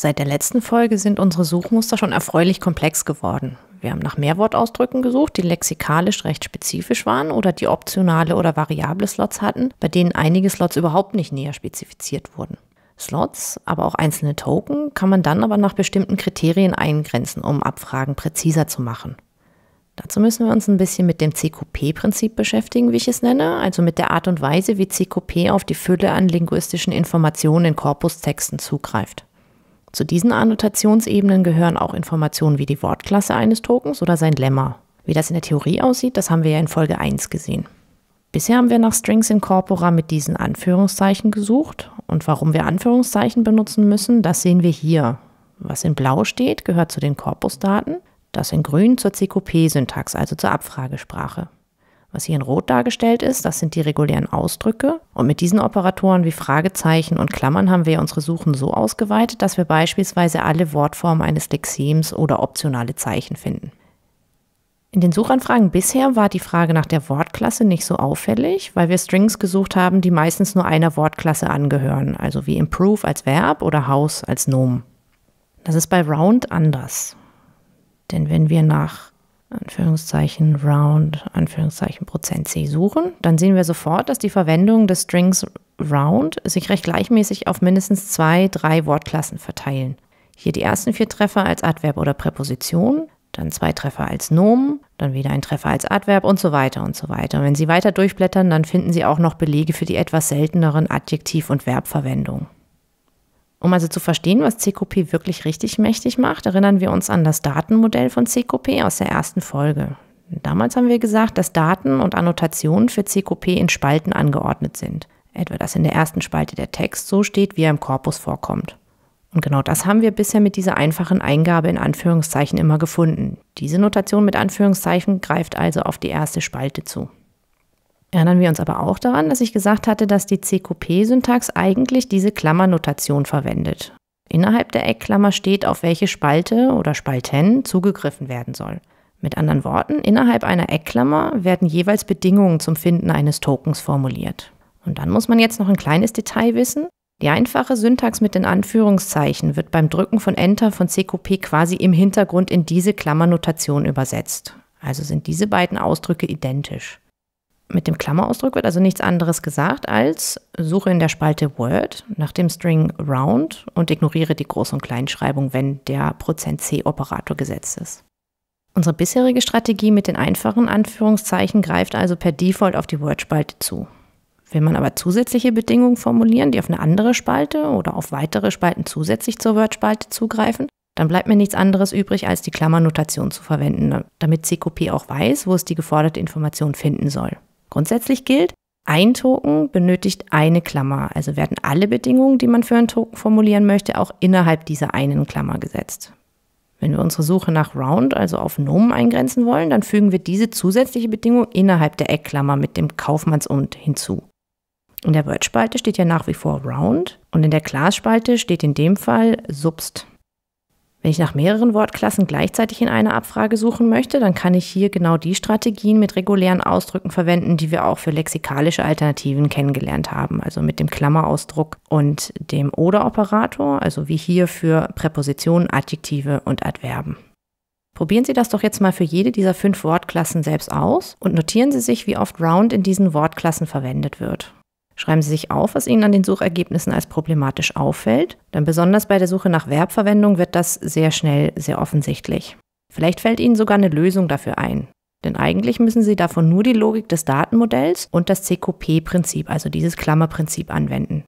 Seit der letzten Folge sind unsere Suchmuster schon erfreulich komplex geworden. Wir haben nach Mehrwortausdrücken gesucht, die lexikalisch recht spezifisch waren oder die optionale oder variable Slots hatten, bei denen einige Slots überhaupt nicht näher spezifiziert wurden. Slots, aber auch einzelne Token kann man dann aber nach bestimmten Kriterien eingrenzen, um Abfragen präziser zu machen. Dazu müssen wir uns ein bisschen mit dem CQP-Prinzip beschäftigen, wie ich es nenne, also mit der Art und Weise, wie CQP auf die Fülle an linguistischen Informationen in Korpustexten zugreift. Zu diesen Annotationsebenen gehören auch Informationen wie die Wortklasse eines Tokens oder sein Lemma. Wie das in der Theorie aussieht, das haben wir ja in Folge 1 gesehen. Bisher haben wir nach Strings in Corpora mit diesen Anführungszeichen gesucht und warum wir Anführungszeichen benutzen müssen, das sehen wir hier. Was in blau steht, gehört zu den Korpusdaten, das in grün zur CQP-Syntax, also zur Abfragesprache was hier in Rot dargestellt ist, das sind die regulären Ausdrücke. Und mit diesen Operatoren wie Fragezeichen und Klammern haben wir unsere Suchen so ausgeweitet, dass wir beispielsweise alle Wortformen eines Lexems oder optionale Zeichen finden. In den Suchanfragen bisher war die Frage nach der Wortklasse nicht so auffällig, weil wir Strings gesucht haben, die meistens nur einer Wortklasse angehören, also wie improve als Verb oder house als Nomen. Das ist bei round anders. Denn wenn wir nach Anführungszeichen round, Anführungszeichen Prozent C suchen, dann sehen wir sofort, dass die Verwendung des Strings round sich recht gleichmäßig auf mindestens zwei, drei Wortklassen verteilen. Hier die ersten vier Treffer als Adverb oder Präposition, dann zwei Treffer als Nomen, dann wieder ein Treffer als Adverb und so weiter und so weiter. Und wenn Sie weiter durchblättern, dann finden Sie auch noch Belege für die etwas selteneren Adjektiv- und Verbverwendungen. Um also zu verstehen, was CQP wirklich richtig mächtig macht, erinnern wir uns an das Datenmodell von CQP aus der ersten Folge. Damals haben wir gesagt, dass Daten und Annotationen für CQP in Spalten angeordnet sind. Etwa, dass in der ersten Spalte der Text so steht, wie er im Korpus vorkommt. Und genau das haben wir bisher mit dieser einfachen Eingabe in Anführungszeichen immer gefunden. Diese Notation mit Anführungszeichen greift also auf die erste Spalte zu. Erinnern wir uns aber auch daran, dass ich gesagt hatte, dass die CQP-Syntax eigentlich diese Klammernotation verwendet. Innerhalb der Eckklammer steht, auf welche Spalte oder Spalten zugegriffen werden soll. Mit anderen Worten, innerhalb einer Eckklammer werden jeweils Bedingungen zum Finden eines Tokens formuliert. Und dann muss man jetzt noch ein kleines Detail wissen. Die einfache Syntax mit den Anführungszeichen wird beim Drücken von Enter von CQP quasi im Hintergrund in diese Klammernotation übersetzt. Also sind diese beiden Ausdrücke identisch mit dem Klammerausdruck wird also nichts anderes gesagt als suche in der Spalte Word nach dem String Round und ignoriere die Groß- und Kleinschreibung, wenn der %c-Operator gesetzt ist. Unsere bisherige Strategie mit den einfachen Anführungszeichen greift also per Default auf die Word-Spalte zu. Will man aber zusätzliche Bedingungen formulieren, die auf eine andere Spalte oder auf weitere Spalten zusätzlich zur Word-Spalte zugreifen, dann bleibt mir nichts anderes übrig, als die Klammernotation zu verwenden, damit CQP auch weiß, wo es die geforderte Information finden soll. Grundsätzlich gilt, ein Token benötigt eine Klammer, also werden alle Bedingungen, die man für einen Token formulieren möchte, auch innerhalb dieser einen Klammer gesetzt. Wenn wir unsere Suche nach Round, also auf Nomen eingrenzen wollen, dann fügen wir diese zusätzliche Bedingung innerhalb der Eckklammer mit dem Kaufmanns-und hinzu. In der Word-Spalte steht ja nach wie vor Round und in der Class-Spalte steht in dem Fall Subst. Wenn ich nach mehreren Wortklassen gleichzeitig in einer Abfrage suchen möchte, dann kann ich hier genau die Strategien mit regulären Ausdrücken verwenden, die wir auch für lexikalische Alternativen kennengelernt haben, also mit dem Klammerausdruck und dem Oder-Operator, also wie hier für Präpositionen, Adjektive und Adverben. Probieren Sie das doch jetzt mal für jede dieser fünf Wortklassen selbst aus und notieren Sie sich, wie oft Round in diesen Wortklassen verwendet wird. Schreiben Sie sich auf, was Ihnen an den Suchergebnissen als problematisch auffällt, denn besonders bei der Suche nach Verbverwendung wird das sehr schnell sehr offensichtlich. Vielleicht fällt Ihnen sogar eine Lösung dafür ein. Denn eigentlich müssen Sie davon nur die Logik des Datenmodells und das CQP-Prinzip, also dieses Klammerprinzip, anwenden.